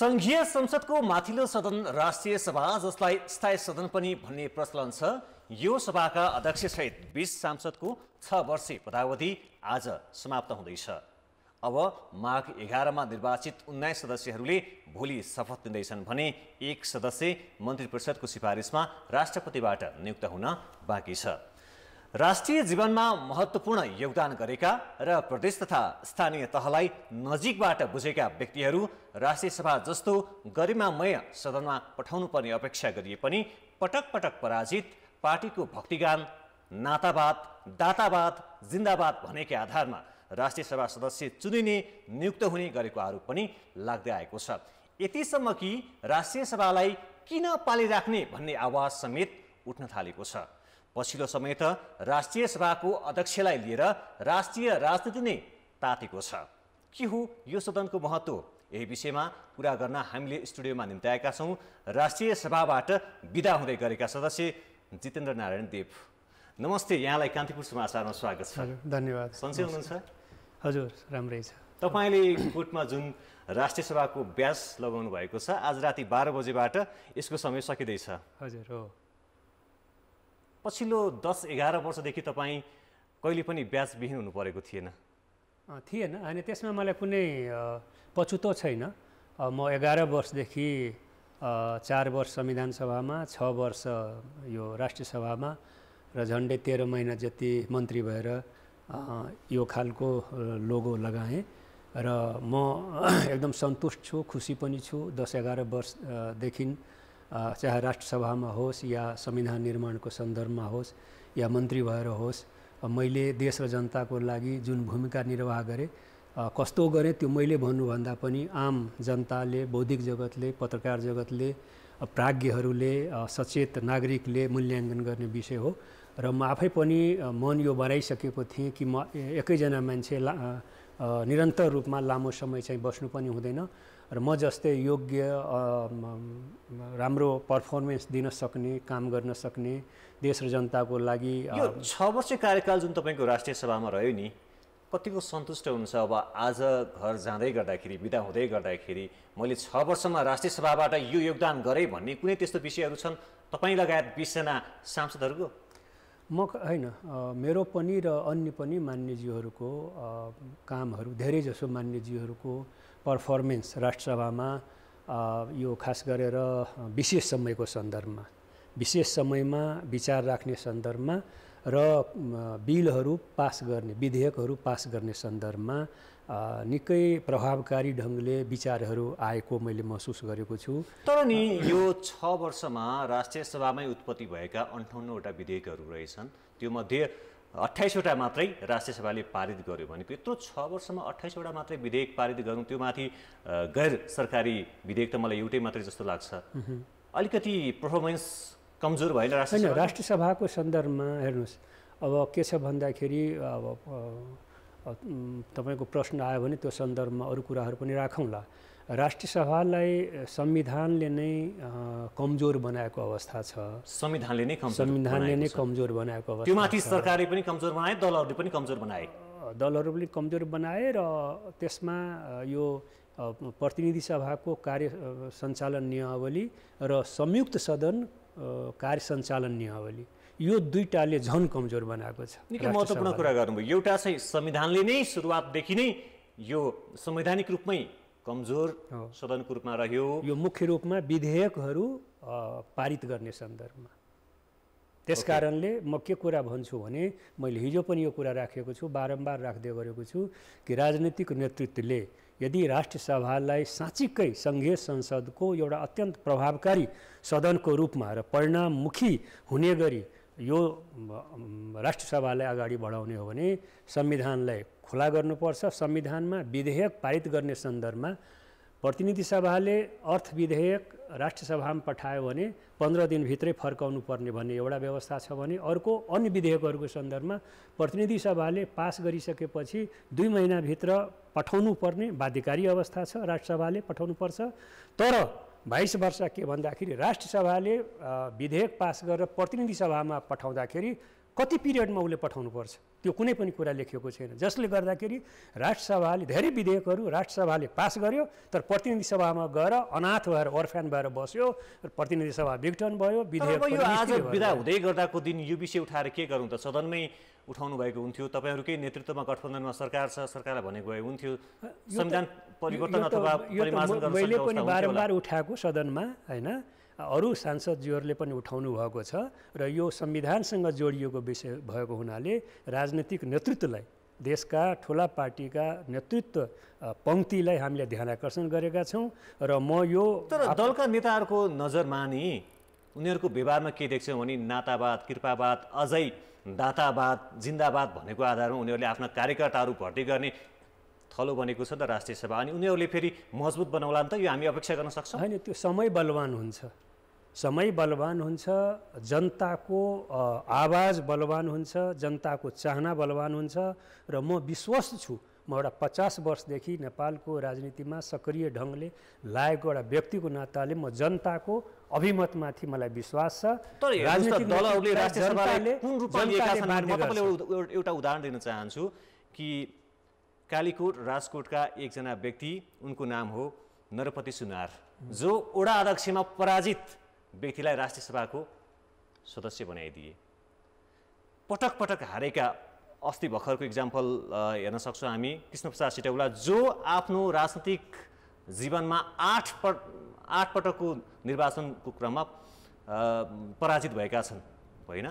सङ्घीय संसदको माथिल्लो सदन राष्ट्रिय सभा जसलाई स्थायी सदन पनि भन्ने प्रचलन छ यो सभाका अध्यक्ष सहित बिस सांसदको छ वर्षे पदावधि आज समाप्त हुँदैछ अब माघ एघारमा निर्वाचित उन्नाइस सदस्यहरूले भोलि शपथ लिँदैछन् भने एक सदस्य मन्त्री परिषदको सिफारिसमा राष्ट्रपतिबाट नियुक्त हुन बाँकी छ राष्ट्रिय जीवनमा महत्त्वपूर्ण योगदान गरेका र प्रदेश तथा स्थानीय तहलाई नजिकबाट बुझेका व्यक्तिहरू राष्ट्रिय सभा जस्तो गरिमामय सदनमा पठाउनुपर्ने अपेक्षा गरिए पनि पटक पटक पराजित पार्टीको भक्तिगान नातावाद दातावाद जिन्दाबाद भनेकै आधारमा राष्ट्रिय सभा सदस्य चुनिने नियुक्त हुने गरेको आरोप पनि लाग्दै आएको छ यतिसम्म कि राष्ट्रिय सभालाई किन पालिराख्ने भन्ने आवाज समेत उठ्न थालेको छ पछिल्लो समय त राष्ट्रिय सभाको अध्यक्षलाई लिएर राष्ट्रिय राजनीति नै तातेको छ के हो यो सदनको महत्त्व यही विषयमा कुरा गर्न हामीले स्टुडियोमा निम्त्याएका छौँ राष्ट्रिय सभाबाट विदा हुँदै गरेका सदस्य जितेन्द्र नारायण देव नमस्ते यहाँलाई कान्तिपुर समाचारमा स्वागत छ धन्यवाद सन्चै हुनुहुन्छ हजुर राम्रै छ तपाईँले कोर्टमा जुन राष्ट्रिय सभाको ब्यास लगाउनु भएको छ आज राति बाह्र बजेबाट यसको समय सकिँदैछ हजुर हो पछिल्लो दस एघार वर्षदेखि तपाईँ कहिले पनि ब्याजविहीन हुनु परेको थिएन थिएन अनि त्यसमा मलाई कुनै पछुतो छैन म एघार वर्षदेखि चार वर्ष संविधान सभामा छ वर्ष यो राष्ट्रिय सभामा र झन्डै तेह्र महिना जति मन्त्री भएर यो खालको लोगो लगाएँ र म एकदम सन्तुष्ट छु खुसी पनि छु दस एघार वर्षदेखि चाहे राष्ट्रसभामा होस् या संविधान निर्माणको सन्दर्भमा होस् या मन्त्री भएर होस् मैले देश र जनताको लागि जुन भूमिका निर्वाह गरेँ कस्तो गरेँ त्यो मैले भन्नुभन्दा पनि आम जनताले बौद्धिक जगतले पत्रकार जगतले प्राज्ञहरूले सचेत नागरिकले मूल्याङ्कन गर्ने विषय हो र म आफै पनि मन यो बनाइसकेको थिएँ कि म एकैजना मान्छे निरन्तर रूपमा लामो समय चाहिँ बस्नु पनि हुँदैन र म जस्तै योग्य राम्रो पर्फर्मेन्स दिन सक्ने काम गर्न सक्ने देश र जनताको लागि छ वर्ष कार्यकाल जुन तपाईँको राष्ट्रिय सभामा रह्यो नि कतिको सन्तुष्ट हुनुहुन्छ अब आज घर जाँदै गर्दाखेरि बिदा हुँदै गर्दाखेरि मैले छ वर्षमा राष्ट्रिय सभाबाट यो योगदान गरेँ भन्ने कुनै त्यस्तो विषयहरू छन् तपाईँ लगायत बिसजना सांसदहरूको म होइन मेरो पनि र अन्य पनि मान्यजीहरूको कामहरू धेरैजसो मान्यजीहरूको पर्फर्मेन्स राष्ट्रसभामा यो खास गरेर विशेष समयको सन्दर्भमा विशेष समयमा विचार राख्ने सन्दर्भमा र बिलहरू पास गर्ने विधेयकहरू पास गर्ने सन्दर्भमा निकै प्रभावकारी ढङ्गले विचारहरू आएको मैले महसुस गरेको छु तर नि यो छ वर्षमा राष्ट्रिय सभामै उत्पत्ति भएका अन्ठाउन्नवटा विधेयकहरू रहेछन् त्यो मध्ये अठाइसवटा मात्रै राष्ट्रिय सभाले पारित गर्यो भनेको यत्रो छ वर्षमा अठाइसवटा मात्रै विधेयक पारित गर्नु त्यो माथि गैर सरकारी विधेयक त मलाई एउटै मात्रै जस्तो लाग्छ अलिकति पर्फर्मेन्स कमजोर भएन होइन राष्ट्रसभाको सन्दर्भमा हेर्नुहोस् अब के छ भन्दाखेरि अब तपाईँको प्रश्न आयो भने त्यो सन्दर्भमा अरू कुराहरू पनि राखौँला राष्ट्रसभालाई संविधानले नै कमजोर बनाएको अवस्था छ संविधानले नै संविधानले नै कमजोर बनाएको अवस्था माथि सरकारले पनि कमजोर बनाए दलहरूले पनि कमजोर बनाए दलहरू पनि कमजोर बनाए र त्यसमा यो प्रतिनिधि सभाको कार्य सञ्चालन नियमावली र संयुक्त सदन कार्य सञ्चालन नियावली यो दुईवटाले झन् कमजोर बनाएको छ निकै महत्त्वपूर्ण कुरा गर्नुभयो एउटा चाहिँ संविधानले नै सुरुवातदेखि नै यो संवैधानिक रूपमै कमजोर सदनको रूपमा रह्यो यो मुख्य रूपमा विधेयकहरू पारित गर्ने सन्दर्भमा त्यस कारणले म के कुरा भन्छु भने मैले हिजो पनि यो कुरा राखेको छु बारम्बार राख्दै गरेको छु कि राजनैतिक नेतृत्वले यदि राष्ट्रसभालाई साँच्चिकै सङ्घीय संसदको एउटा अत्यन्त प्रभावकारी सदनको रूपमा र परिणाममुखी हुने गरी यो राष्ट्रसभालाई अगाडि बढाउने हो भने संविधानलाई खुला गर्नुपर्छ संविधानमा विधेयक पारित गर्ने सन्दर्भमा प्रतिनिधि सभाले अर्थ विधेयक राष्ट्रसभामा पठायो भने पन्ध्र दिनभित्रै फर्काउनु पर्ने भन्ने एउटा व्यवस्था छ भने अर्को अन्य विधेयकहरूको सन्दर्भमा प्रतिनिधि सभाले पास गरिसकेपछि दुई महिनाभित्र पठाउनु पर्ने बाध्यकारी अवस्था छ राष्ट्रसभाले पठाउनु पर्छ तर बाइस वर्ष के भन्दाखेरि राष्ट्रसभाले विधेयक पास गरेर प्रतिनिधि सभामा पठाउँदाखेरि कति पिरियडमा उसले पठाउनुपर्छ त्यो कुनै पनि कुरा लेखिएको छैन जसले गर्दाखेरि राष्ट्रसभाले धेरै विधेयकहरू राष्ट्रसभाले पास गर्यो तर प्रतिनिधि सभामा गएर अनाथ भएर अर्फ्यान भएर बस्यो र प्रतिनिधि सभा विघटन भयो विधेयक आज विदा हुँदै गर्दाको दिन यो विषय उठाएर के गरौँ त सदनमै उठाउनु भएको हुन्थ्यो तपाईँहरूकै नेतृत्वमा गठबन्धनमा सरकार छ सरकारलाई भनेको गए हुन्थ्यो संविधान परिवर्तन अथवा मैले पनि बारम्बार उठाएको सदनमा होइन अरू सांसदज्यूहरूले पनि उठाउनु भएको छ र यो संविधानसँग जोडिएको विषय भएको हुनाले राजनैतिक नेतृत्वलाई देशका ठुला पार्टीका नेतृत्व पङ्क्तिलाई हामीले ध्यान आकर्षण गरेका छौँ र म यो तर दलका नेताहरूको नजरमा नि उनीहरूको व्यवहारमा के देख्छौँ भने नातावाद कृपावाद अझै दातावाद जिन्दाबाद भनेको आधारमा उनीहरूले आफ्ना कार्यकर्ताहरू भर्ती गर्ने थलो बनेको छ त राष्ट्रिय सभा अनि उनीहरूले फेरि मजबुत बनाउला नि त यो हामी अपेक्षा गर्न सक्छौँ होइन त्यो समय बलवान हुन्छ समय बलवान हुन्छ जनताको आवाज बलवान हुन्छ जनताको चाहना बलवान हुन्छ र म विश्वस्त छु म एउटा पचास वर्षदेखि नेपालको राजनीतिमा सक्रिय ढङ्गले लागेको एउटा व्यक्तिको नाताले म जनताको अभिमतमाथि मलाई विश्वास छ तर दलहरूले राष्ट्रिय एउटा उदाहरण दिन चाहन्छु कि कालीकोट राजकोटका एकजना व्यक्ति उनको नाम हो नरपति सुनार जो ओडा अध्यक्षमा पराजित व्यक्तिलाई राष्ट्रिय सभाको सदस्य बनाइदिए पटक पटक हारेका अस्ति भर्खरको इक्जाम्पल हेर्न सक्छौँ हामी कृष्ण प्रसाद सिटौला जो आफ्नो राजनीतिक जीवनमा आठ पट आठ पटकको निर्वाचनको क्रममा पराजित भएका छन् होइन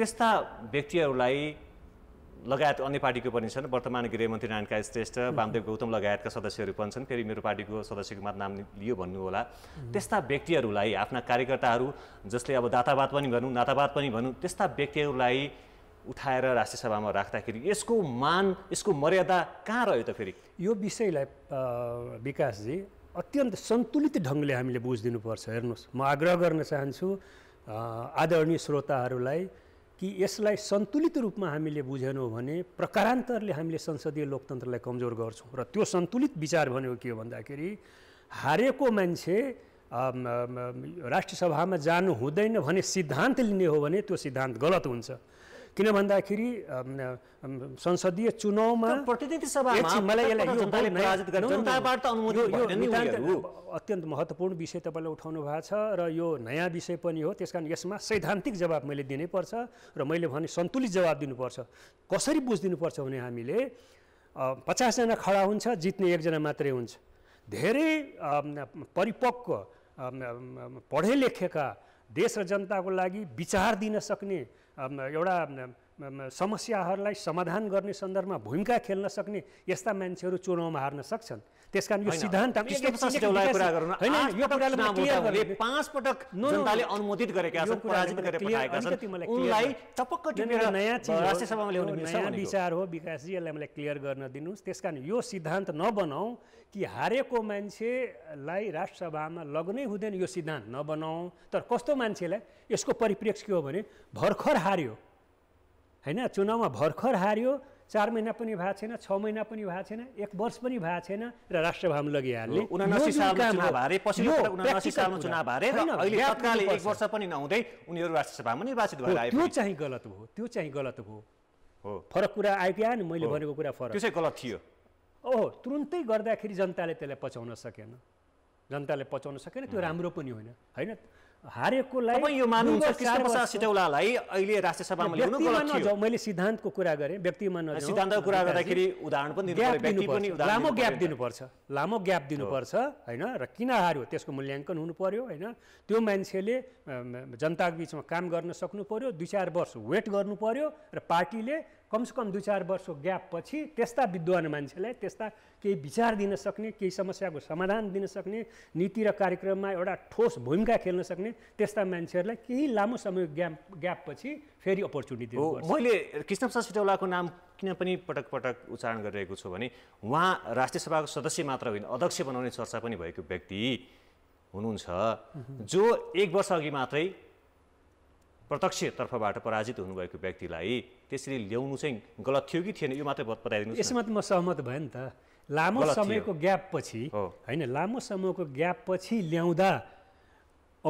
त्यस्ता व्यक्तिहरूलाई लगायत अन्य पार्टीको पनि छन् वर्तमान गृहमन्त्री नारायणका श्रेष्ठ वामदेव गौतम लगायतका सदस्यहरू पनि छन् फेरि मेरो पार्टीको सदस्यको मात्र नाम लियो होला त्यस्ता व्यक्तिहरूलाई आफ्ना कार्यकर्ताहरू जसले अब दातावाद पनि भनौँ नातावाद पनि भनौँ त्यस्ता व्यक्तिहरूलाई उठाएर राष्ट्रसभामा राख्दाखेरि यसको मान यसको मर्यादा कहाँ रह्यो त फेरि यो विषयलाई विकासजी अत्यन्त सन्तुलित ढङ्गले हामीले बुझिदिनुपर्छ हेर्नुहोस् म आग्रह गर्न चाहन्छु आदरणीय श्रोताहरूलाई कि यसलाई सन्तुलित रूपमा हामीले बुझेनौँ भने प्रकारान्तरले हामीले संसदीय लोकतन्त्रलाई कमजोर गर्छौँ र त्यो सन्तुलित विचार भनेको के हो भन्दाखेरि हारेको मान्छे राष्ट्रसभामा जानु हुँदैन भने सिद्धान्त लिने हो भने त्यो सिद्धान्त गलत हुन्छ किन भन्दाखेरि संसदीय चुनावमा प्रतिनिधि सभा अत्यन्त महत्त्वपूर्ण विषय तपाईँले उठाउनु भएको छ र यो नयाँ विषय पनि हो त्यस कारण यसमा सैद्धान्तिक जवाब मैले दिनैपर्छ र मैले भने सन्तुलित जवाब दिनुपर्छ कसरी बुझिदिनुपर्छ भने हामीले पचासजना खडा हुन्छ जित्ने एकजना मात्रै हुन्छ धेरै परिपक्व पढे लेखेका देश र जनताको लागि विचार दिन सक्ने एउटा समस्याहरूलाई समाधान गर्ने सन्दर्भमा भूमिका खेल्न सक्ने यस्ता मान्छेहरू चुनावमा हार्न सक्छन् त्यस कारण यो सिद्धान्त पाँच पटक अनुमोदित विचार हो विकासजी यसलाई मलाई क्लियर गर्न दिनुहोस् त्यस कारण यो सिद्धान्त नबनाऊ कि हारेको मान्छेलाई राष्ट्रसभामा लग्नै हुँदैन यो सिद्धान्त नबनाऊ तर कस्तो मान्छेलाई यसको परिप्रेक्ष्य के हो भने भर्खर हार्यो होइन चुनावमा भर्खर हार्यो चार महिना पनि भएको छैन छ महिना पनि भएको छैन एक वर्ष पनि भएको छैन र राष्ट्रभावमा लगिहाल्ने उनीहरू राष्ट्रसभामा निर्वाचित भएर त्यो चाहिँ गलत भयो त्यो चाहिँ गलत भयो हो फरक कुरा आयो नि मैले भनेको कुरा फरक त्यो चाहिँ गलत थियो ओहो तुरुन्तै गर्दाखेरि जनताले त्यसलाई पचाउन सकेन जनताले पचाउन सकेन त्यो राम्रो पनि होइन होइन हारेकोलाई यो सिटौलालाई अहिले राष्ट्रसभामा सभामा नजाउँ मैले सिद्धान्तको कुरा गरेँ व्यक्तिमा नजाउँ सिद्धान्तको कुरा गर्दाखेरि उदाहरण पनि लामो ग्याप दिनुपर्छ लामो ग्याप दिनुपर्छ होइन र किन हार्यो त्यसको मूल्याङ्कन हुनु पर्यो होइन त्यो मान्छेले जनताको बिचमा काम गर्न सक्नु पर्यो दुई चार वर्ष वेट गर्नु पर्यो र पार्टीले कमसेकम दुई चार वर्षको ग्यापपछि त्यस्ता विद्वान मान्छेलाई त्यस्ता केही विचार दिन सक्ने केही समस्याको समाधान दिन सक्ने नीति र कार्यक्रममा एउटा ठोस भूमिका खेल्न सक्ने त्यस्ता मान्छेहरूलाई केही लामो समय ग्याप ग्यापपछि फेरि अपर्च्युनिटी हो मैले कृष्ण प्रसाद सिटौलाको नाम किन पनि पटक पटक उच्चारण गरिरहेको छु भने उहाँ राष्ट्रिय सभाको सदस्य मात्र होइन अध्यक्ष बनाउने चर्चा पनि भएको व्यक्ति हुनुहुन्छ जो एक वर्ष अघि मात्रै प्रत्यक्ष तर्फबाट पराजित हुनुभएको व्यक्तिलाई त्यसरी ल्याउनु चाहिँ गलत थियो कि थिएन यो मात्रै बताइदिनु यसमा त म सहमत भएँ नि त लामो समयको ग्याप पछि होइन लामो समयको ग्याप पछि ल्याउँदा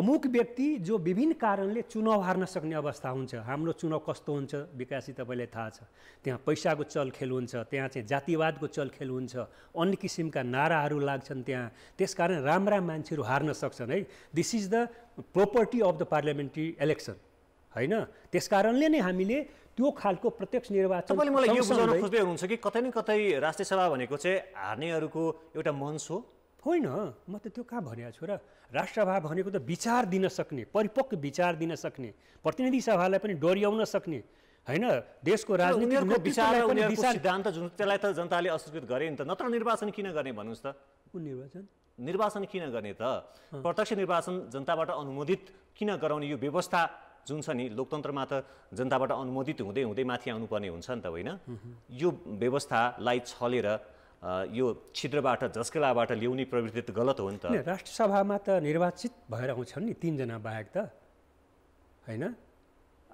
अमुक व्यक्ति जो विभिन्न कारणले चुनाव हार्न सक्ने अवस्था हुन्छ हाम्रो चुनाव कस्तो हुन्छ विकासी तपाईँलाई थाहा छ त्यहाँ पैसाको चल खेल हुन्छ त्यहाँ चाहिँ जातिवादको चल खेल हुन्छ अन्य किसिमका नाराहरू लाग्छन् त्यहाँ त्यसकारण राम्रा मान्छेहरू हार्न सक्छन् है this is the property of the parliamentary election होइन त्यस कारणले नै हामीले त्यो खालको प्रत्यक्ष निर्वाचन तपाईँले मलाई यो बुझाउन खोज्दै हुनुहुन्छ कि कतै न कतै राष्ट्रिय सभा भनेको चाहिँ हार्नेहरूको एउटा मञ्च हो होइन म त त्यो कहाँ भनेको छु र राष्ट्रसभा भनेको त विचार दिन सक्ने परिपक्व विचार दिन सक्ने प्रतिनिधि सभालाई पनि डोर्याउन सक्ने होइन देशको विचार सिद्धान्त जुन त्यसलाई त जनताले अस्वीकृत गरे नि त नत्र निर्वाचन किन गर्ने भन्नुहोस् त कुन निर्वाचन निर्वाचन किन गर्ने त प्रत्यक्ष निर्वाचन जनताबाट अनुमोदित किन गराउने यो व्यवस्था जुन छ नि लोकतन्त्रमा त जनताबाट अनुमोदित हुँदै हुँदै माथि आउनुपर्ने हुन्छ नि त होइन यो व्यवस्थालाई छलेर यो छिद्रबाट झस्केलाबाट ल्याउने प्रवृत्ति त गलत हो नि त राष्ट्रसभामा त निर्वाचित भएर आउँछन् नि तिनजना बाहेक त होइन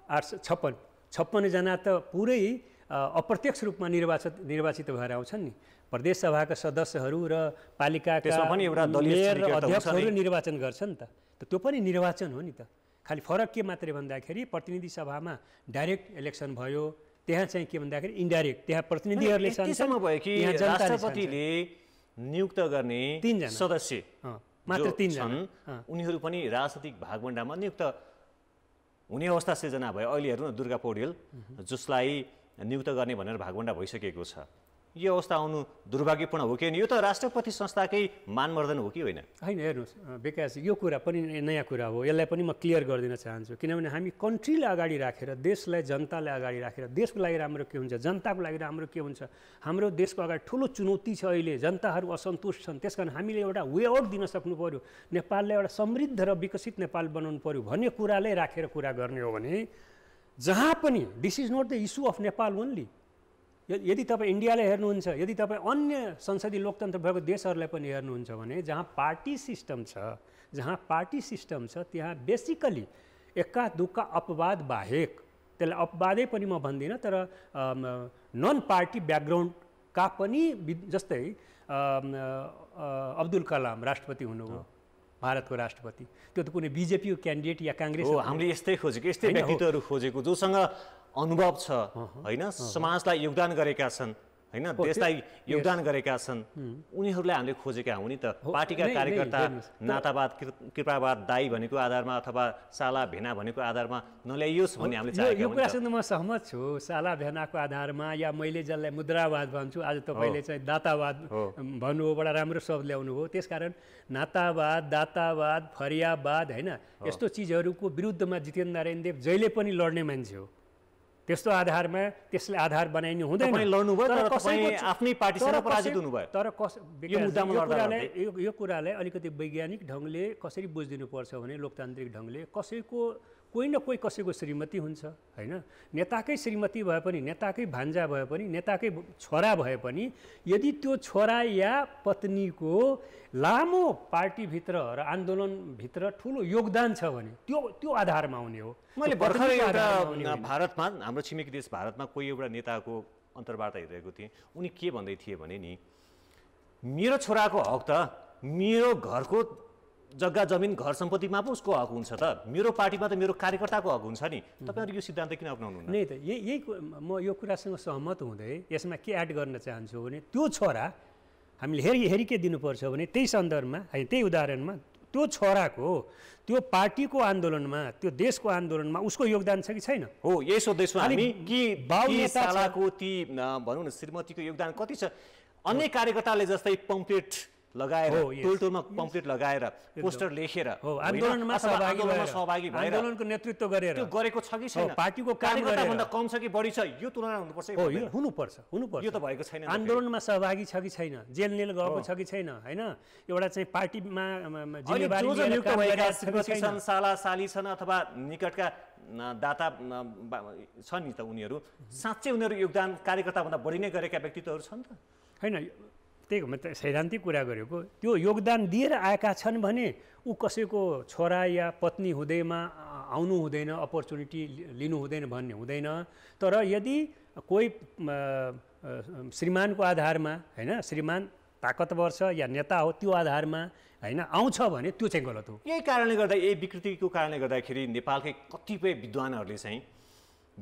आठ सय छप्पन छप्पन्नजना त पुरै अप्रत्यक्ष रूपमा निर्वाचित निर्वाचित भएर आउँछन् नि प्रदेश सभाका सदस्यहरू र पालिकाका पनि अध्यक्षहरू निर्वाचन गर्छन् त त्यो पनि निर्वाचन हो नि त खालि फरक के मात्रै भन्दाखेरि प्रतिनिधि सभामा डाइरेक्ट इलेक्सन भयो त्यहाँ चाहिँ के भन्दाखेरि इन्डाइरेक्ट त्यहाँ प्रतिनिधिहरूले भयो कि राष्ट्रपतिले नियुक्त गर्ने तिनजना सदस्य मात्र तिनजना उनीहरू पनि राजनैतिक भागभण्डामा नियुक्त हुने अवस्था सृजना भयो अहिले हेर्नु न दुर्गा पौडेल जसलाई नियुक्त गर्ने भनेर भागभण्डा भइसकेको छ यो अवस्था आउनु दुर्भाग्यपूर्ण हो कि यो त राष्ट्रपति संस्थाकै मानमर्दन हो कि होइन होइन हेर्नुहोस् विकास यो कुरा पनि नयाँ कुरा हो यसलाई पनि म क्लियर गरिदिन चाहन्छु किनभने हामी कन्ट्रीलाई अगाडि राखेर देशलाई जनतालाई अगाडि राखेर देशको लागि राम्रो के हुन्छ जनताको लागि राम्रो के हुन्छ हाम्रो देशको अगाडि ठुलो चुनौती छ अहिले जनताहरू असन्तुष्ट छन् त्यस हामीले एउटा वे आउट दिन सक्नु पऱ्यो नेपाललाई एउटा समृद्ध र विकसित नेपाल बनाउनु पऱ्यो भन्ने कुरालाई राखेर कुरा गर्ने हो भने जहाँ पनि this is not the issue of Nepal only यदि तपाईँ इन्डियालाई हेर्नुहुन्छ यदि तपाईँ अन्य संसदीय लोकतन्त्र भएको देशहरूलाई पनि हेर्नुहुन्छ भने जहाँ पार्टी सिस्टम छ जहाँ पार्टी सिस्टम छ त्यहाँ बेसिकली एक्का दुक्का अपवाद बाहेक त्यसलाई अपवादै पनि म भन्दिनँ तर नन पार्टी ब्याकग्राउन्डका पनि जस्तै अब्दुल कलाम राष्ट्रपति हुनुभयो भारतको राष्ट्रपति त्यो त कुनै बिजेपीको क्यान्डिडेट या काङ्ग्रेस हामीले यस्तै खोजेको यस्तै व्यक्तित्वहरू खोजेको जोसँग अनुभव छ होइन समाजलाई योगदान गरेका छन् होइन देशलाई योगदान गरेका छन् उनीहरूलाई हामीले खोजेका हौँ नि त पार्टीका कार्यकर्ता नातावाद कृपावाद दाई भनेको आधारमा अथवा साला भेना भनेको आधारमा नल्याइयोस् भन्ने हामीले चाहेको यो कुरासँग म सहमत छु साला भेनाको आधारमा या मैले जसलाई मुद्रावाद भन्छु आज तपाईँले चाहिँ दातावाद भन्नुभयो बडा राम्रो शब्द ल्याउनु हो त्यसकारण नातावाद दातावाद फरियावाद होइन यस्तो चिजहरूको विरुद्धमा जितेन्द्र नारायण देव जहिले पनि लड्ने मान्छे हो त्यस्तो आधारमा त्यसले आधार बनाइनु हुँदैन तर कस यो कुरालाई अलिकति वैज्ञानिक ढङ्गले कसरी बुझिदिनुपर्छ भने लोकतान्त्रिक ढङ्गले कसैको कोही न कोही कसैको श्रीमती हुन्छ होइन नेताकै श्रीमती भए पनि नेताकै भान्जा भए पनि नेताकै छोरा भए पनि यदि त्यो छोरा या पत्नीको लामो पार्टीभित्र र आन्दोलनभित्र ठुलो योगदान छ भने त्यो त्यो आधारमा आउने हो मैले भर्खरै एउटा भारतमा हाम्रो छिमेकी देश भारतमा कोही एउटा नेताको अन्तर्वार्ता हेरिरहेको थिएँ उनी के भन्दै थिए भने नि मेरो छोराको हक त मेरो घरको जग्गा जमिन घर सम्पत्तिमा पो उसको हक हुन्छ त मेरो पार्टीमा त मेरो कार्यकर्ताको हक हुन्छ नि तपाईँहरू यो सिद्धान्त किन अप्नाउनु नै त यही यही म यो कुरासँग सहमत हुँदै यसमा के एड गर्न चाहन्छु भने त्यो छोरा हामीले हेरि हेरि के दिनुपर्छ भने त्यही सन्दर्भमा है त्यही उदाहरणमा त्यो छोराको त्यो पार्टीको आन्दोलनमा त्यो देशको आन्दोलनमा उसको योगदान छ कि छैन हो यसो सोध्दैछु कि ती भनौँ न श्रीमतीको योगदान कति छ अन्य कार्यकर्ताले जस्तै पम्पेट लगाएर टोल oh, टोलमा कम्प्लिट लगाएर पोस्टर लेखेर oh, हो आन्दोलनमा सहभागी भएर आन्दोलनको नेतृत्व गरेर त्यो गरेको छ कि oh, छैन पार्टीको कार्यकर्ताभन्दा कम छ कि बढी छ यो तुलना हुनुपर्छ हुनुपर्छ हुनुपर्छ यो त भएको छैन आन्दोलनमा सहभागी छ कि छैन जेल नेल गएको छ कि छैन होइन एउटा चाहिँ पार्टीमा साला साली छन् अथवा निकटका दाता छन् नि त उनीहरू mm-hmm. साँच्चै उनीहरू योगदान कार्यकर्ताभन्दा बढी नै गरेका व्यक्तित्वहरू छन् त होइन त्यही म त सैद्धान्तिक कुरा गरेको त्यो योगदान दिएर आएका छन् भने ऊ कसैको छोरा या पत्नी हुँदैमा आउनु हुँदैन अपर्च्युनिटी लिनु हुँदैन भन्ने हुँदैन तर यदि कोही श्रीमानको आधारमा होइन श्रीमान ताकतवर छ या नेता हो त्यो आधारमा होइन आउँछ भने त्यो चाहिँ गलत हो यही कारणले गर्दा यही विकृतिको कारणले गर्दाखेरि नेपालकै कतिपय विद्वानहरूले चाहिँ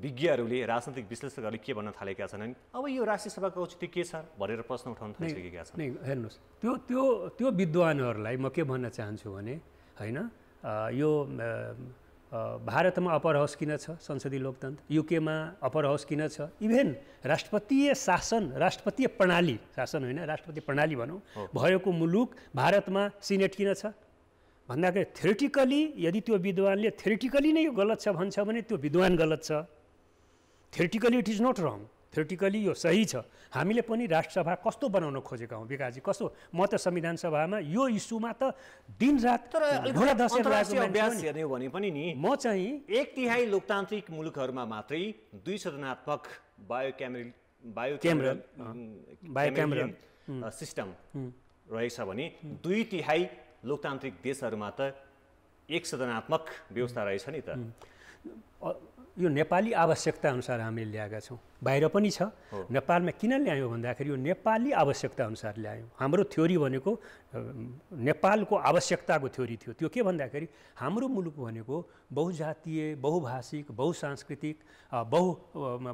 विज्ञहरूले राजनैतिक विश्लेषकहरूले के भन्न थालेका छन् अब यो राष्ट्रियसभाको औचित्य के छ भनेर प्रश्न उठाउन थालिसकेका छन् हेर्नुहोस् त्यो त्यो त्यो विद्वानहरूलाई म के भन्न चाहन्छु भने होइन यो भारतमा अपर हाउस किन छ संसदीय लोकतन्त्र युकेमा अपर हाउस किन छ इभेन राष्ट्रपतीय शासन राष्ट्रपतीय प्रणाली शासन होइन राष्ट्रपति प्रणाली भनौँ भएको मुलुक भारतमा सिनेट किन छ भन्दाखेरि थ्योरिटिकली यदि त्यो विद्वानले थ्योरिटिकली नै यो गलत छ भन्छ भने त्यो विद्वान गलत छ theoretically it is not wrong theoretically यो सही छ हामीले पनि राष्ट्रसभा कस्तो बनाउन खोजेका हौँ विकासजी कस्तो म त संविधान सभामा यो इस्युमा त दिनरात अभ्यास हेर्ने हो भने पनि नि म चाहिँ एक तिहाई लोकतान्त्रिक मुलुकहरूमा मात्रै दुई सदनात्मक bicameral bicameral bicameral system रहेछ भने दुई तिहाई लोकतान्त्रिक देशहरूमा त एक सदनात्मक व्यवस्था रहेछ नि त यो नेपाली आवश्यकता अनुसार हामीले ल्याएका छौँ बाहिर पनि छ नेपालमा किन ल्यायौँ भन्दाखेरि यो नेपाली आवश्यकता अनुसार ल्यायौँ हाम्रो थ्योरी भनेको नेपालको आवश्यकताको थ्योरी थियो त्यो के भन्दाखेरि हाम्रो मुलुक भनेको बहुजातीय बहुभाषिक बहुसांस्कृतिक बहु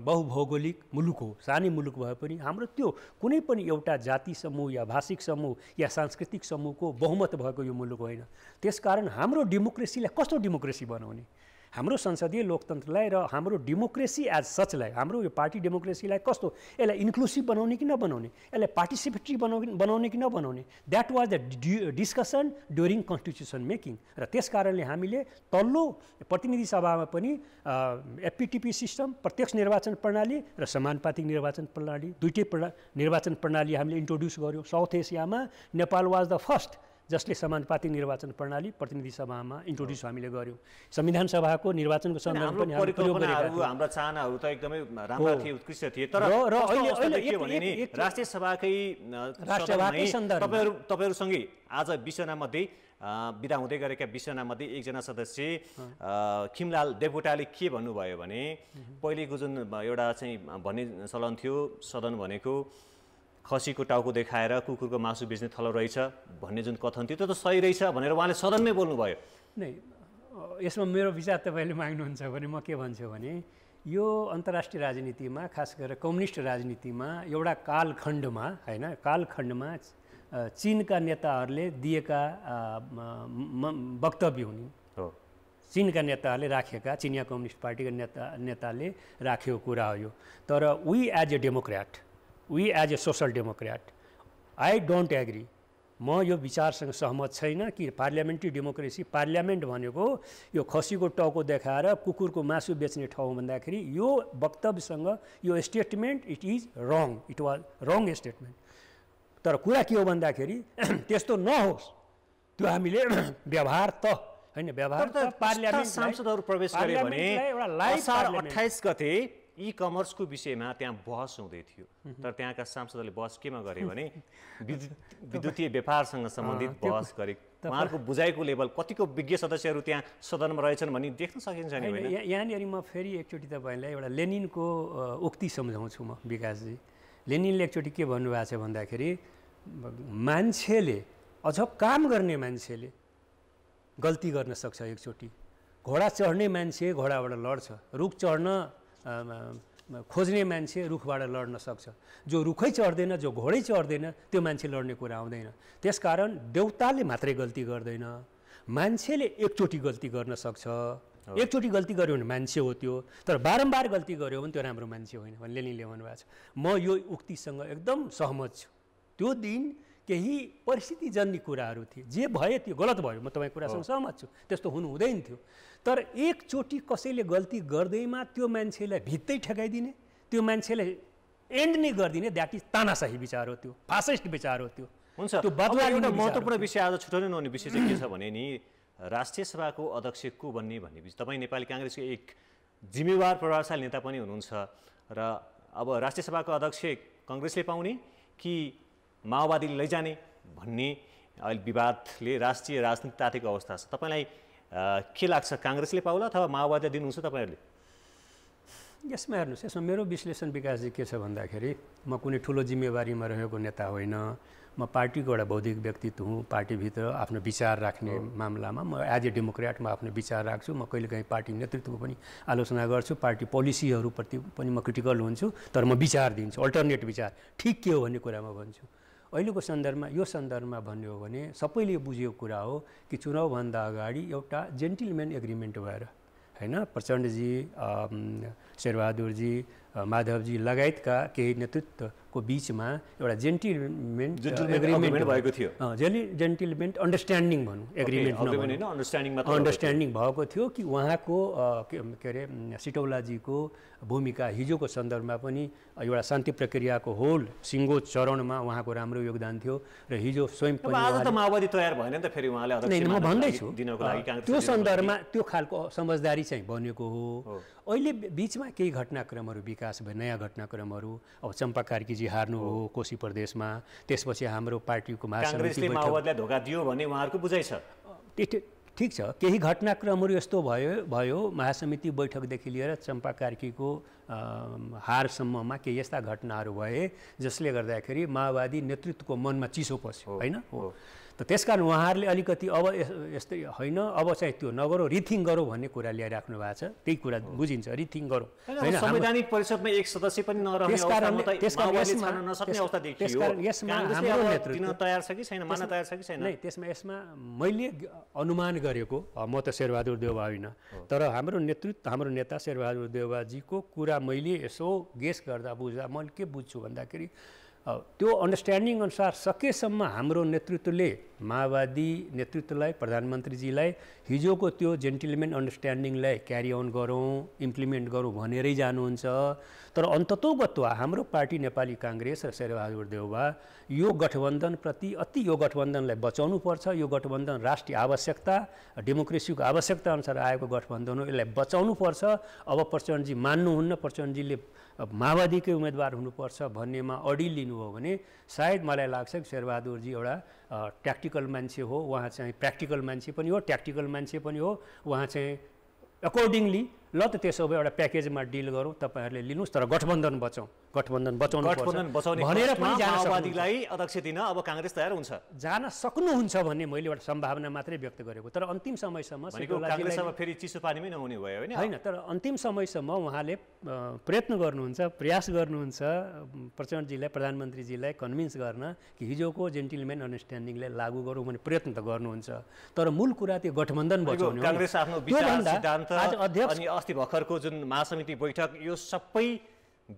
बहुभौगोलिक मुलुक हो सानै मुलुक भए पनि हाम्रो त्यो कुनै पनि एउटा जाति समूह या भाषिक समूह या सांस्कृतिक समूहको बहुमत भएको यो मुलुक होइन त्यसकारण हाम्रो डेमोक्रेसीलाई कस्तो डेमोक्रेसी बनाउने हाम्रो संसदीय लोकतन्त्रलाई र हाम्रो डेमोक्रेसी एज सचलाई हाम्रो यो पार्टी डेमोक्रेसीलाई कस्तो यसलाई इन्क्लुसिभ बनाउने कि नबनाउने यसलाई पार्टिसिपेटरी बनाउने बनाउने कि नबनाउने that was the discussion during constitution making र त्यस कारणले हामीले तल्लो प्रतिनिधि सभामा पनि एपिटिपी सिस्टम प्रत्यक्ष निर्वाचन प्रणाली र समानुपातिक निर्वाचन प्रणाली दुइटै प्रणा निर्वाचन प्रणाली हामीले इन्ट्रोड्युस गऱ्यौँ साउथ एसियामा नेपाल वाज द फर्स्ट जसले समानुपातिक निर्वाचन प्रणाली प्रतिनिधि सभामा इन्ट्रोड्युस हामीले गऱ्यौँ संविधान सभाको निर्वाचनको सन्दर्भ पनि चाहनाहरू त एकदमै राम्रा थिए उत्कृष्ट थिए तर राष्ट्रिय सभाकै तपाईँहरू तपाईँहरूसँगै आज बिसजनामध्ये विदा हुँदै गरेका बिसजनामध्ये एकजना सदस्य खिमलाल देवकोटाले के भन्नुभयो भने पहिलेको जुन एउटा चाहिँ भन्ने चलन थियो सदन भनेको खसीको टाउको देखाएर कुकुरको मासु बेच्ने थलो रहेछ भन्ने जुन कथन थियो त्यो त सही रहेछ भनेर उहाँले सदनमै बोल्नुभयो नै यसमा मेरो विचार तपाईँले माग्नुहुन्छ भने म के भन्छु भने यो अन्तर्राष्ट्रिय राजनीतिमा खास गरेर कम्युनिस्ट राजनीतिमा एउटा कालखण्डमा होइन कालखण्डमा चिनका नेताहरूले दिएका वक्तव्य हुने हो चिनका नेताहरूले राखेका चिनिया कम्युनिस्ट पार्टीका नेता नेताले राखेको कुरा हो यो तर we as a democrat we as a social democrat I don't agree म यो विचारसँग सहमत छैन कि पार्लियामेन्ट्री डेमोक्रेसी पार्लियामेन्ट भनेको यो खसीको टाउको देखाएर कुकुरको मासु बेच्ने ठाउँ भन्दाखेरि यो वक्तव्यसँग यो statement it is wrong it was wrong statement तर कुरा के हो भन्दाखेरि त्यस्तो नहोस् त्यो हामीले व्यवहार त होइन व्यवहार त पार्लियामेन्ट सांसदहरू प्रवेश गर्यो भने अठाइस गते इ कमर्सको विषयमा त्यहाँ बहस हुँदै थियो तर त्यहाँका सांसदहरूले बहस केमा गरे भने विद्युतीय व्यापारसँग सम्बन्धित बहस गरे उहाँहरूको बुझाइको लेभल कतिको विज्ञ सदस्यहरू त्यहाँ सदनमा रहेछन् भनी देख्न सकिन्छ नि यहाँनिर म फेरि एकचोटि तपाईँलाई एउटा लेनिनको उक्ति सम्झाउँछु म विकासजी लेनिनले एकचोटि के भन्नुभएको छ भन्दाखेरि मान्छेले अझ काम गर्ने मान्छेले गल्ती गर्न सक्छ एकचोटि घोडा चढ्ने मान्छे घोडाबाट लड्छ रुख चढ्न खोज्ने मान्छे रुखबाट लड्न सक्छ जो रुखै चढ्दैन जो घोडै चढ्दैन त्यो मान्छे लड्ने कुरा आउँदैन त्यसकारण देउताले मात्रै गल्ती गर्दैन मान्छेले एकचोटि गल्ती गर्न सक्छ एकचोटि गल्ती गऱ्यो भने मान्छे हो त्यो तर बारम्बार गल्ती गऱ्यो भने त्यो राम्रो मान्छे होइन भने ल्याउनु भएको छ म यो उक्तिसँग एकदम सहमत छु त्यो दिन केही परिस्थितिजन्य कुराहरू थिए जे भयो त्यो गलत भयो म तपाईँको कुरासँग सहमत छु त्यस्तो हुनु हुँदैन थियो तर एकचोटि कसैले गल्ती गर्दैमा त्यो मान्छेलाई भित्तै ठेगाइदिने त्यो मान्छेलाई एन्ड नै गरिदिने द्याट इज तानासाही विचार हो त्यो फासेस्ट विचार हो त्यो हुन्छ त्यो बदला एउटा महत्त्वपूर्ण विषय आज छुट्याउने नहुने विषय चाहिँ के छ भने नि राष्ट्रिय सभाको अध्यक्ष को बन्ने भन्ने विषय तपाईँ नेपाली काङ्ग्रेसको एक जिम्मेवार प्रभावशाली नेता पनि हुनुहुन्छ र अब राष्ट्रिय सभाको अध्यक्ष कङ्ग्रेसले पाउने कि माओवादीले लैजाने भन्ने अहिले विवादले राष्ट्रिय राजनीति तातेको अवस्था छ तपाईँलाई के लाग्छ काङ्ग्रेसले पाउला अथवा माओवादीलाई दिनुहुन्छ तपाईँहरूले यसमा हेर्नुहोस् यसमा मेरो विश्लेषण विकास चाहिँ के छ भन्दाखेरि म कुनै ठुलो जिम्मेवारीमा रहेको नेता होइन म पार्टीको एउटा बौद्धिक व्यक्तित्व हुँ पार्टीभित्र आफ्नो विचार राख्ने मामलामा म एज ए डेमोक्रेट म आफ्नो विचार राख्छु म कहिलेकाहीँ पार्टी नेतृत्वको पनि आलोचना गर्छु पार्टी पोलिसीहरूप्रति पनि म क्रिटिकल हुन्छु तर म विचार दिन्छु अल्टरनेट विचार ठिक के हो भन्ने कुरा म भन्छु अहिलेको सन्दर्भमा यो सन्दर्भमा हो भने सबैले बुझेको कुरा हो कि चुनावभन्दा अगाडि एउटा जेन्टिलम्यान एग्रिमेन्ट भएर होइन प्रचण्डजी शेरबहादुरजी माधवजी लगायतका केही नेतृत्वको बिचमा एउटा जेन्टिलमेन्ट एग्रिमेन्ट भएको थियो जेन्टिलमेन्ट अन्डरस्ट्यान्डिङ भनौँ एग्रिमेन्ट अन्डरस्ट्यान्डिङ भएको थियो कि उहाँको के अरे सिटौलाजीको भूमिका हिजोको सन्दर्भमा पनि एउटा शान्ति प्रक्रियाको होल सिङ्गो चरणमा उहाँको राम्रो योगदान थियो र हिजो स्वयं माओवादी तयार भएन त फेरि उहाँले म भन्दैछु त्यो सन्दर्भमा त्यो खालको समझदारी चाहिँ बनेको हो अहिले बिचमा केही घटनाक्रमहरू विकास भयो नयाँ घटनाक्रमहरू अब चम्पा कार्कीजी हार्नु हो कोशी प्रदेशमा त्यसपछि हाम्रो पार्टीको महासमिति धोका दियो भने उहाँहरूको बुझाइ छ ठिक छ केही घटनाक्रमहरू यस्तो भयो भयो महासमिति बैठकदेखि लिएर चम्पा कार्कीको हारसम्ममा केही यस्ता घटनाहरू भए जसले गर्दाखेरि माओवादी नेतृत्वको मनमा चिसो पस्यो होइन हो त त्यसकारण उहाँहरूले अलिकति अब यस्तै होइन अब चाहिँ त्यो नगरौँ रिथिङ गरौँ भन्ने कुरा ल्याइराख्नु भएको छ त्यही कुरा बुझिन्छ रिथिङ गरौँ संवैधानिक परिषदमा एक सदस्य पनि त्यसमा यसमा मैले अनुमान गरेको म त शेरबहादुर देवबा होइन तर हाम्रो नेतृत्व हाम्रो नेता शेरबहादुर देवबाजीको कुरा मैले यसो गेस गर्दा बुझ्दा मैले के बुझ्छु भन्दाखेरि त्यो अन्डरस्ट्यान्डिङ अनुसार सकेसम्म हाम्रो नेतृत्वले माओवादी नेतृत्वलाई प्रधानमन्त्रीजीलाई हिजोको त्यो जेन्टिलमेन्ट अन्डरस्ट्यान्डिङलाई क्यारी अन गरौँ इम्प्लिमेन्ट गरौँ भनेरै जानुहुन्छ तर अन्ततोगत्वा हाम्रो पार्टी नेपाली काङ्ग्रेस र शेरबहादुर देउवा यो गठबन्धनप्रति अति यो गठबन्धनलाई बचाउनु पर्छ यो गठबन्धन राष्ट्रिय आवश्यकता डेमोक्रेसीको आवश्यकता अनुसार आएको गठबन्धन हो यसलाई बचाउनु पर्छ अब प्रचण्डजी मान्नुहुन्न प्रचण्डजीले माओवादीकै उम्मेदवार हुनुपर्छ भन्नेमा अडिल लिनुभयो भने सायद मलाई लाग्छ कि शेरबहादुरजी एउटा ट्याक्टिकल मान्छे हो उहाँ चाहिँ प्र्याक्टिकल मान्छे पनि हो ट्याक्टिकल मान्छे पनि हो उहाँ चाहिँ एकोर्डिङली ल त त्यसो भए एउटा प्याकेजमा डिल गरौँ तपाईँहरूले लिनुहोस् तर गठबन्धन बचाउँ गठबन्धन बचाउनु गठबन्धन बचाउने भनेर पनि माओवादीलाई अध्यक्ष दिन अब काङ्ग्रेस तयार हुन्छ जान सक्नुहुन्छ भन्ने मैले एउटा सम्भावना मात्रै व्यक्त गरेको तर अन्तिम समयसम्म फेरि चिसो पानीमै नहुने भयो होइन होइन तर अन्तिम समयसम्म उहाँले प्रयत्न गर्नुहुन्छ प्रयास गर्नुहुन्छ प्रचण्डजीलाई प्रधानमन्त्रीजीलाई कन्भिन्स गर्न कि हिजोको जेन्टिलमेन अन्डरस्ट्यान्डिङलाई लागू गरौँ भने प्रयत्न त गर्नुहुन्छ तर मूल कुरा त्यो गठबन्धन बचाउने अस्ति भर्खरको जुन महासमिति बैठक यो सबै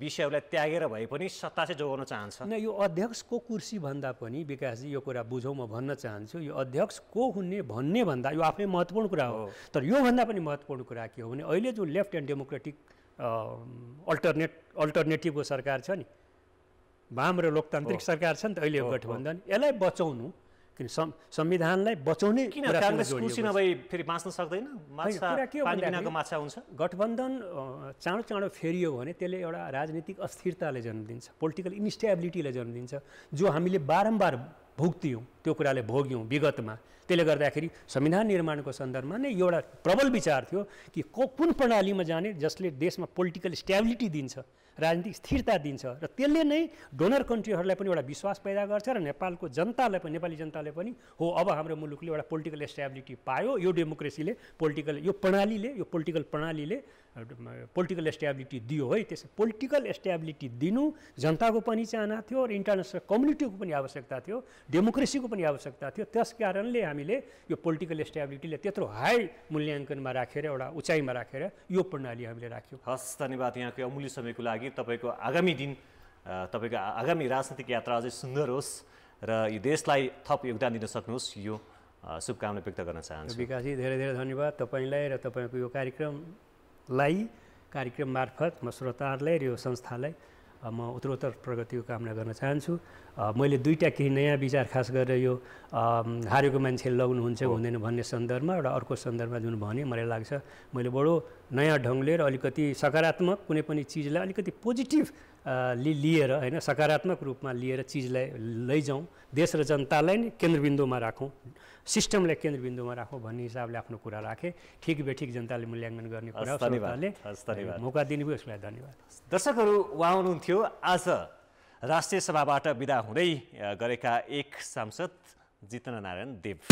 विषयहरूलाई त्यागेर भए पनि सत्ता चाहिँ जोगाउन चाहन्छ न यो अध्यक्षको कुर्सी भन्दा पनि विकासजी यो कुरा बुझौँ म भन्न चाहन्छु यो अध्यक्ष को हुने भन्ने भन्दा यो आफ्नै महत्त्वपूर्ण कुरा हो तर योभन्दा पनि महत्त्वपूर्ण कुरा के हो भने अहिले जुन लेफ्ट एन्ड डेमोक्रेटिक अल्टरनेट अल्टरनेटिभको सरकार छ नि वाम र लोकतान्त्रिक सरकार छ नि त अहिले गठबन्धन यसलाई बचाउनु किन संविधानलाई बचाउने गठबन्धन चाँडो चाँडो फेरियो भने त्यसले एउटा राजनीतिक अस्थिरताले जन्म दिन्छ पोलिटिकल इन्स्टेबिलिटीलाई जन्म दिन्छ जो हामीले बारम्बार भुक्तियौँ त्यो कुराले भोग्यौँ विगतमा त्यसले गर्दाखेरि संविधान निर्माणको सन्दर्भमा नै एउटा प्रबल विचार थियो कि को कुन प्रणालीमा जाने जसले देशमा पोलिटिकल स्ट्याबिलिटी दिन्छ राजनीतिक स्थिरता दिन्छ र त्यसले नै डोनर कन्ट्रीहरूलाई पनि एउटा विश्वास पैदा गर्छ र नेपालको जनतालाई पनि नेपाली जनताले पनि हो अब हाम्रो मुलुकले एउटा पोलिटिकल स्ट्याबिलिटी पायो यो डेमोक्रेसीले पोलिटिकल यो प्रणालीले यो पोलिटिकल प्रणालीले पोलिटिकल स्ट्याबिलिटी दियो है त्यस पोलिटिकल स्ट्याबिलिटी दिनु जनताको पनि चाहना थियो र इन्टरनेसनल कम्युनिटीको पनि आवश्यकता थियो डेमोक्रेसीको पनि आवश्यकता थियो त्यस कारणले हामीले यो पोलिटिकल इस्ट्याब्लिटीले त्यत्रो हाई मूल्याङ्कनमा राखेर एउटा उचाइमा राखेर यो प्रणाली हामीले राख्यौँ हस् धन्यवाद यहाँको अमूल्य समयको लागि तपाईँको आगामी दिन तपाईँको आगामी राजनीतिक यात्रा अझै सुन्दर होस् र यो देशलाई थप योगदान दिन सक्नुहोस् यो शुभकामना व्यक्त गर्न चाहन्छु विकासजी धेरै धेरै धन्यवाद तपाईँलाई र तपाईँको यो कार्यक्रम लाई कार्यक्रम मार्फत म श्रोताहरूलाई र यो संस्थालाई म उत्तरोत्तर प्रगतिको कामना गर्न चाहन्छु मैले दुईवटा केही नयाँ विचार खास गरेर यो हारेको मान्छे लग्नुहुन्छ हुँदैन भन्ने सन्दर्भमा एउटा अर्को सन्दर्भमा जुन भने मलाई लाग्छ मैले बडो नयाँ ढङ्गले र अलिकति सकारात्मक कुनै पनि चिजलाई अलिकति पोजिटिभ लिएर होइन सकारात्मक रूपमा लिएर चिजलाई लैजाउँ देश र जनतालाई नै केन्द्रबिन्दुमा राखौँ सिस्टमलाई केन्द्रबिन्दुमा राखौँ भन्ने हिसाबले आफ्नो कुरा राखेँ ठिक बेठिक जनताले मूल्याङ्कन गर्ने कुरा धन्यवाद मौका दिनुभयो यसलाई धन्यवाद दर्शकहरू उहाँ हुनुहुन्थ्यो आज राष्ट्रिय सभाबाट विदा हुँदै गरेका एक सांसद जितन नारायण देव